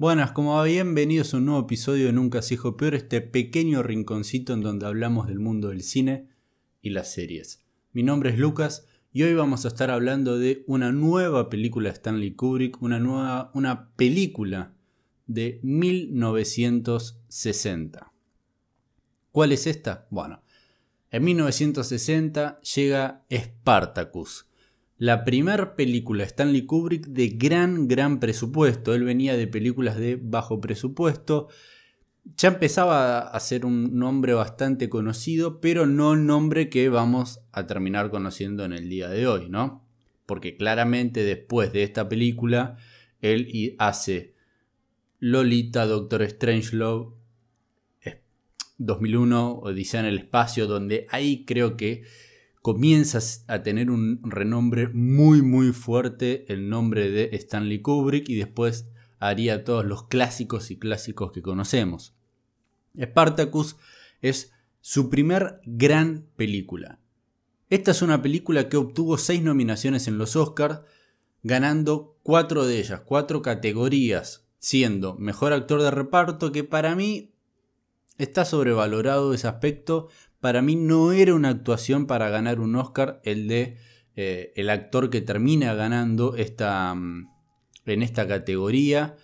Buenas, como bienvenidos a un nuevo episodio de Nunca se hijo peor, este pequeño rinconcito en donde hablamos del mundo del cine y las series. Mi nombre es Lucas y hoy vamos a estar hablando de una nueva película de Stanley Kubrick, una nueva una película de 1960. ¿Cuál es esta? Bueno, en 1960 llega Spartacus, la primera película Stanley Kubrick de gran, gran presupuesto. Él venía de películas de bajo presupuesto. Ya empezaba a ser un nombre bastante conocido, pero no el nombre que vamos a terminar conociendo en el día de hoy, ¿no? Porque claramente después de esta película, él hace Lolita, Doctor Strangelove, 2001, Odisea en el Espacio, donde ahí creo que comienzas a tener un renombre muy muy fuerte el nombre de Stanley Kubrick y después haría todos los clásicos y clásicos que conocemos. Spartacus es su primer gran película. Esta es una película que obtuvo seis nominaciones en los Oscars, ganando cuatro de ellas, cuatro categorías, siendo mejor actor de reparto, que para mí está sobrevalorado ese aspecto, para mí no era una actuación para ganar un Oscar el de eh, el actor que termina ganando esta, mm, en esta categoría.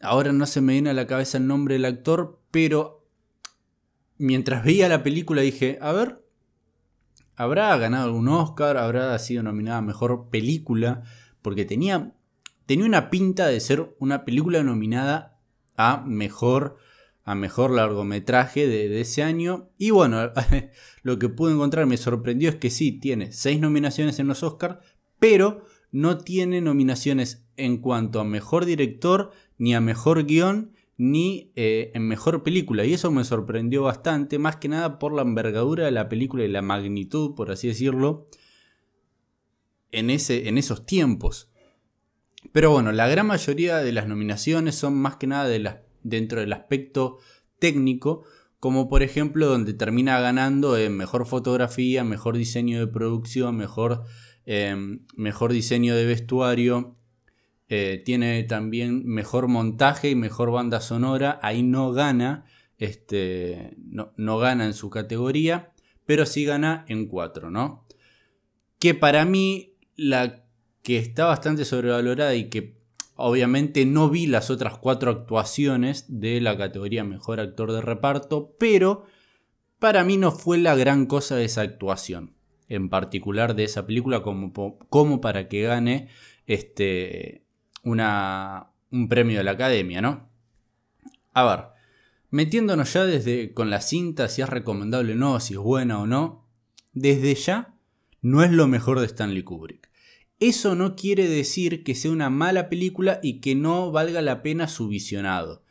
Ahora no se me viene a la cabeza el nombre del actor, pero mientras veía la película dije, a ver, ¿habrá ganado un Oscar? ¿Habrá sido nominada a Mejor Película? Porque tenía, tenía una pinta de ser una película nominada a Mejor a mejor largometraje de, ese año. Y bueno, lo que pude encontrar me sorprendió es que sí, tiene seis nominaciones en los Oscars, pero no tiene nominaciones en cuanto a mejor director, ni a mejor guión, ni eh, en mejor película. Y eso me sorprendió bastante, más que nada por la envergadura de la película y la magnitud, por así decirlo, en, ese, en esos tiempos. Pero bueno, la gran mayoría de las nominaciones son más que nada de las dentro del aspecto técnico, como por ejemplo donde termina ganando en mejor fotografía, mejor diseño de producción, mejor, em, mejor diseño de vestuario, eh, tiene también mejor montaje y mejor banda sonora, ahí no gana, este, no, gana en su categoría, pero sí gana en cuatro, ¿no? Que para mí la que está bastante sobrevalorada y que Obviamente no vi las otras cuatro actuaciones de la categoría Mejor Actor de Reparto, pero para mí no fue la gran cosa de esa actuación, en particular de esa película, como, como para que gane este, una, un premio de la Academia, ¿no? A ver, metiéndonos ya desde con la cinta, si es recomendable o no, si es buena o no, desde ya no es lo mejor de Stanley Kubrick. Eso no quiere decir que sea una mala película y que no valga la pena su visionado.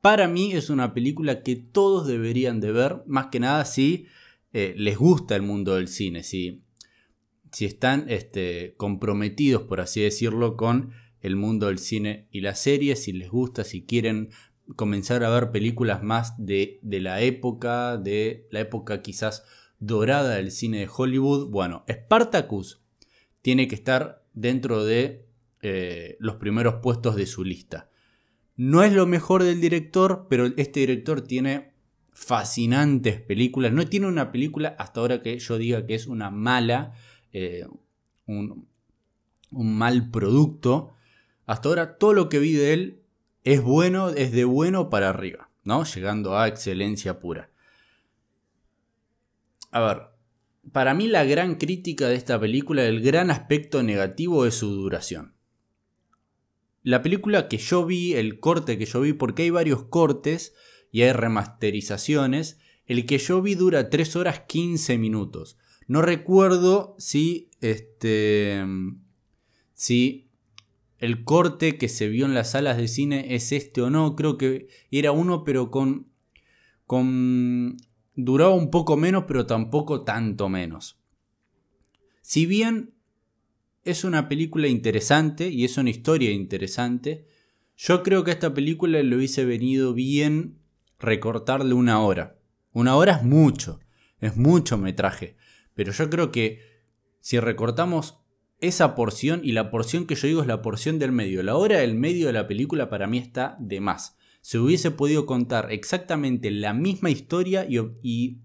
Para mí es una película que todos deberían de ver, más que nada si eh, les gusta el mundo del cine, si, si están este, comprometidos, por así decirlo, con el mundo del cine y la serie. si les gusta, si quieren comenzar a ver películas más de, de la época, de la época quizás dorada del cine de Hollywood. Bueno, Spartacus tiene que estar dentro de eh, los primeros puestos de su lista. No es lo mejor del director, pero este director tiene fascinantes películas. No tiene una película hasta ahora que yo diga que es una mala, eh, un, mal producto. Hasta ahora todo lo que vi de él es bueno, desde de bueno para arriba, ¿no? Llegando a excelencia pura. A ver, para mí la gran crítica de esta película, el gran aspecto negativo es su duración. La película que yo vi, el corte que yo vi, porque hay varios cortes y hay remasterizaciones, el que yo vi dura 3 horas 15 minutos. No recuerdo si este si el corte que se vio en las salas de cine es este o no, creo que era uno pero con con duraba un poco menos, pero tampoco tanto menos. Si bien es una película interesante y es una historia interesante, yo creo que a esta película le hubiese venido bien recortarle una hora. Una hora es mucho, es mucho metraje, pero yo creo que si recortamos esa porción, y la porción que yo digo es la porción del medio, la hora del medio de la película para mí está de más se hubiese podido contar exactamente la misma historia y,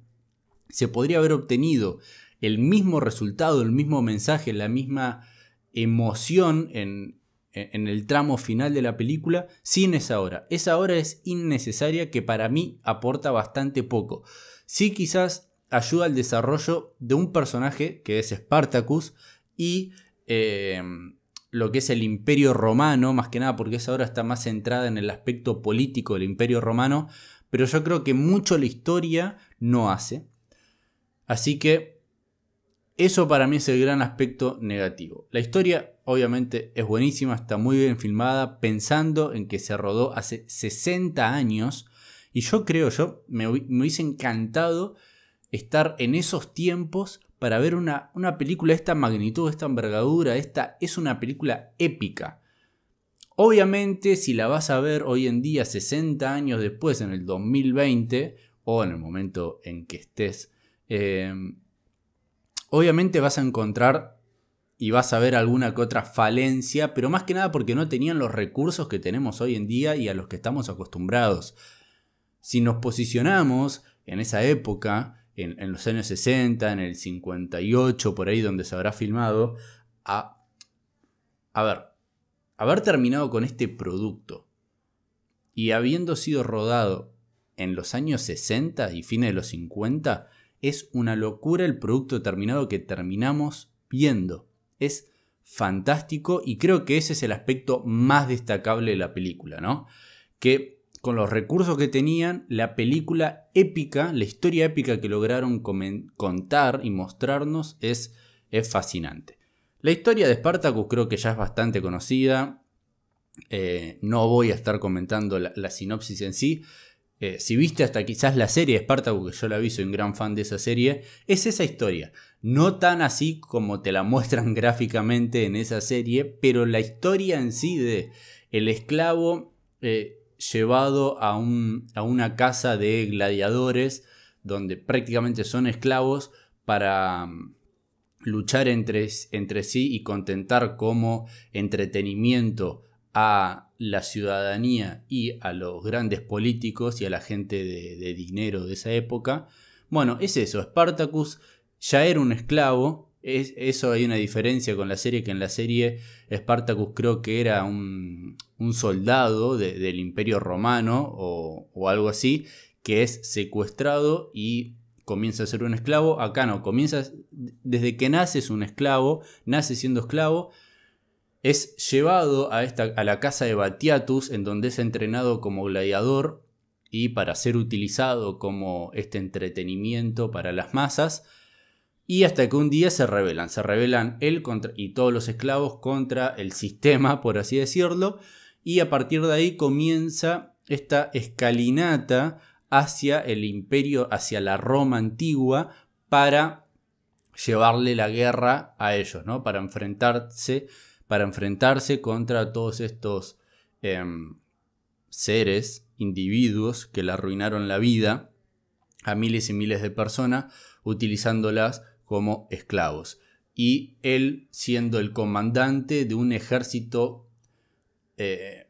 se podría haber obtenido el mismo resultado, el mismo mensaje, la misma emoción e-, en, el tramo final de la película sin esa hora. Esa hora es innecesaria que para mí aporta bastante poco. Sí quizás ayuda al desarrollo de un personaje que es Spartacus y em, lo que es el imperio romano, más que nada porque esa obra está más centrada en el aspecto político del imperio romano, pero yo creo que mucho la historia no hace. Así que eso para mí es el gran aspecto negativo. La historia obviamente es buenísima, está muy bien filmada, pensando en que se rodó hace 60 años, y yo creo, yo me, me hubiese encantado estar en esos tiempos para ver una, una película de esta magnitud, de esta envergadura. Esta es una película épica. Obviamente, si la vas a ver hoy en día, 60 años después, en el 2020, o en el momento en que estés, em, obviamente vas a encontrar y vas a ver alguna que otra falencia, pero más que nada porque no tenían los recursos que tenemos hoy en día y a los que estamos acostumbrados. Si nos posicionamos en esa época, en, los años 60, en el 58, por ahí donde se habrá filmado, a, a ver, haber terminado con este producto y habiendo sido rodado en los años 60 y fines de los 50, es una locura el producto terminado que terminamos viendo. Es fantástico y creo que ese es el aspecto más destacable de la película, ¿no? Que con los recursos que tenían, la película épica, la historia épica que lograron contar y mostrarnos es, fascinante. La historia de Spartacus creo que ya es bastante conocida. Eh, no voy a estar comentando la, sinopsis en sí. Eh, si viste hasta quizás la serie de Spartacus, que yo la vi, soy un gran fan de esa serie, es esa historia. No tan así como te la muestran gráficamente en esa serie, pero la historia en sí de el esclavo eh, llevado a, un, a una casa de gladiadores donde prácticamente son esclavos para mm, luchar entre, entre sí y contentar como entretenimiento a la ciudadanía y a los grandes políticos y a la gente de, dinero de esa época. Bueno, es eso, Spartacus ya era un esclavo, eso hay una diferencia con la serie, que en la serie Spartacus creo que era un, un soldado del imperio romano o, algo así, que es secuestrado y comienza a ser un esclavo. Acá no, comienza desde que nace es un esclavo, nace siendo esclavo, es llevado a, esta, a la casa de Batiatus, en donde es entrenado como gladiador y para ser utilizado como este entretenimiento para las masas. Y hasta que un día se rebelan, se rebelan él contra, y todos los esclavos contra el sistema, por así decirlo y a partir de ahí comienza esta escalinata hacia el imperio, hacia la Roma antigua, para llevarle la guerra a ellos, ¿no? Para enfrentarse, para enfrentarse contra todos estos em, seres, individuos que le arruinaron la vida a miles y miles de personas, utilizándolas como esclavos. Y él siendo el comandante de un ejército eh,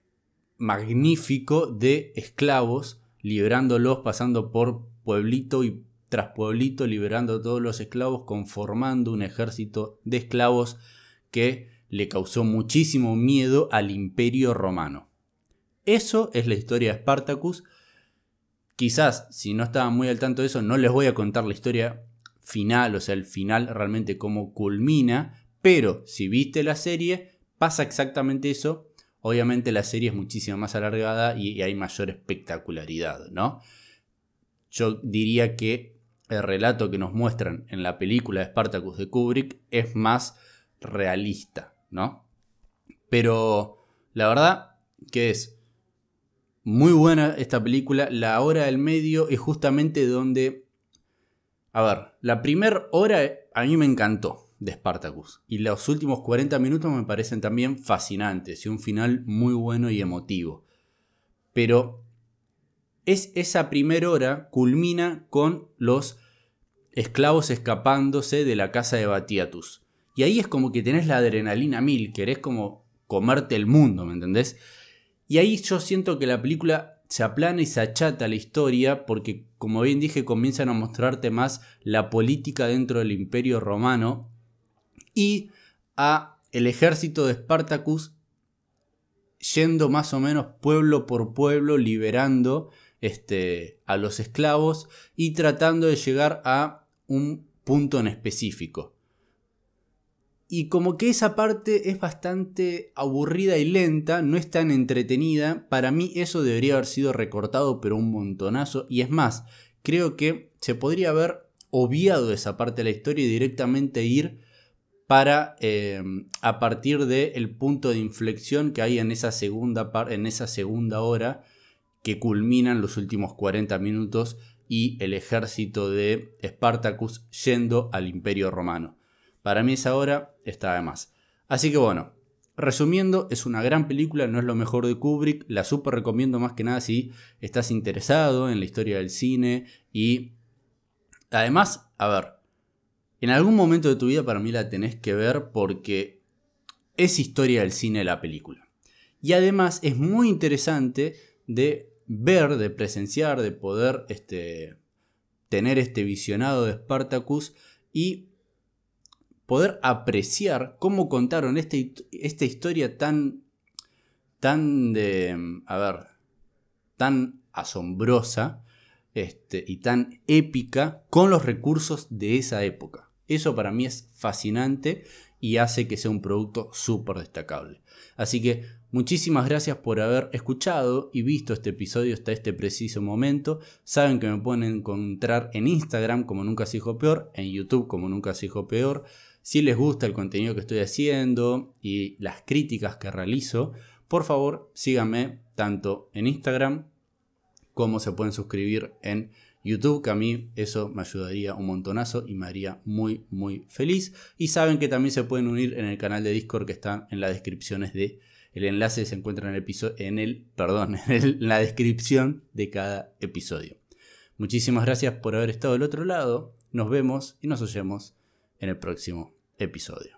magnífico de esclavos, liberándolos, pasando por pueblito y tras pueblito, liberando a todos los esclavos, conformando un ejército de esclavos que le causó muchísimo miedo al imperio romano. Eso es la historia de Spartacus. Quizás, si no estaba muy al tanto de eso, no les voy a contar la historia final, o sea, el final realmente cómo culmina, pero si viste la serie, pasa exactamente eso Obviamente la serie es muchísimo más alargada y, hay mayor espectacularidad, ¿no? Yo diría que el relato que nos muestran en la película de Spartacus de Kubrick es más realista, ¿no? Pero la verdad que es muy buena esta película. La hora del medio es justamente donde... A ver, la primera hora a mí me encantó de Spartacus. Y los últimos 40 minutos me parecen también fascinantes y un final muy bueno y emotivo. Pero es esa primera hora culmina con los esclavos escapándose de la casa de Batiatus. Y ahí es como que tenés la adrenalina mil, querés como comerte el mundo, ¿me entendés? Y ahí yo siento que la película se aplana y se achata la historia porque, como bien dije, comienzan a mostrarte más la política dentro del imperio romano y a el ejército de Spartacus yendo más o menos pueblo por pueblo liberando este, a los esclavos y tratando de llegar a un punto en específico. Y como que esa parte es bastante aburrida y lenta, no es tan entretenida, para mí eso debería haber sido recortado pero un montonazo. Y es más, creo que se podría haber obviado esa parte de la historia y directamente ir para, eh, a partir del punto de inflexión que hay en esa, segunda en esa segunda hora que culminan los últimos 40 minutos y el ejército de Spartacus yendo al imperio romano. Para mí esa hora está de más. Así que bueno, resumiendo, es una gran película, no es lo mejor de Kubrick, la super recomiendo más que nada si estás interesado en la historia del cine y además, a ver, en algún momento de tu vida para mí la tenés que ver porque es historia del cine la película. Y además es muy interesante de ver, de presenciar, de poder este, tener este visionado de Spartacus y poder apreciar cómo contaron este esta historia tan, tan de, ver, tan asombrosa este, y tan épica con los recursos de esa época. Eso para mí es fascinante y hace que sea un producto súper destacable. Así que muchísimas gracias por haber escuchado y visto este episodio hasta este preciso momento. Saben que me pueden encontrar en Instagram como nunca se dijo peor, en YouTube como nunca se dijo peor. Si les gusta el contenido que estoy haciendo y las críticas que realizo, por favor síganme tanto en Instagram como se pueden suscribir en YouTube, que a mí eso me ayudaría un montonazo y me haría muy, muy feliz. Y saben que también se pueden unir en el canal de Discord que está en las descripciones de... El enlace se encuentra en el, episodio, en el, perdón, en, en la descripción de cada episodio. Muchísimas gracias por haber estado del otro lado. Nos vemos y nos oyemos en el próximo episodio.